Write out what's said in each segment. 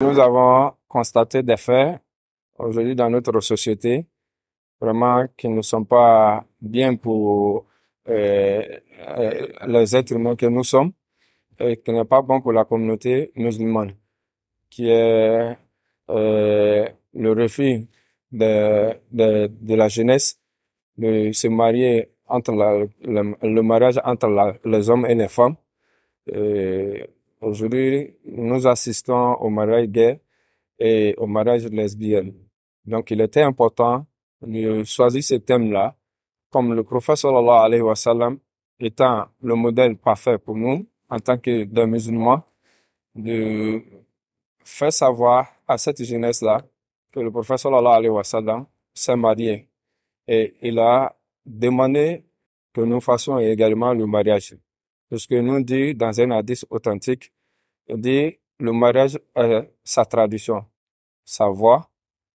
Nous avons constaté des faits aujourd'hui dans notre société, vraiment qui ne sont pas bien pour euh, euh, les êtres humains que nous sommes, et qui n'est pas bon pour la communauté musulmane, qui est euh, le refus de, la jeunesse de se marier entre le, mariage entre les hommes et les femmes. Aujourd'hui, nous assistons au mariage gay et au mariage lesbien. Donc, il était important de choisir ce thème-là, comme le professeur Allah, alayhi wa sallam étant le modèle parfait pour nous, en tant que musulmans, de faire savoir à cette jeunesse-là que le professeur Allah, alayhi wa sallam s'est marié. Et il a demandé que nous fassions également le mariage. Parce que nous dit dans un hadith authentique, il dit le mariage est sa tradition, sa voie.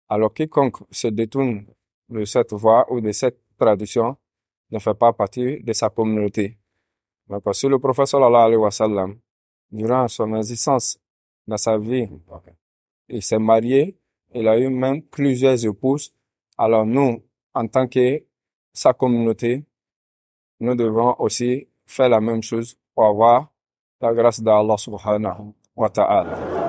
Alors quiconque se détourne de cette voie ou de cette tradition ne fait pas partie de sa communauté. Mais parce que le professeur sallallahu alayhi wa durant son existence, dans sa vie, il s'est marié, il a eu même plusieurs épouses. Alors nous, en tant que sa communauté, nous devons aussi Fais la même chose pour avoir la grâce d'Allah subhanahu wa ta'ala.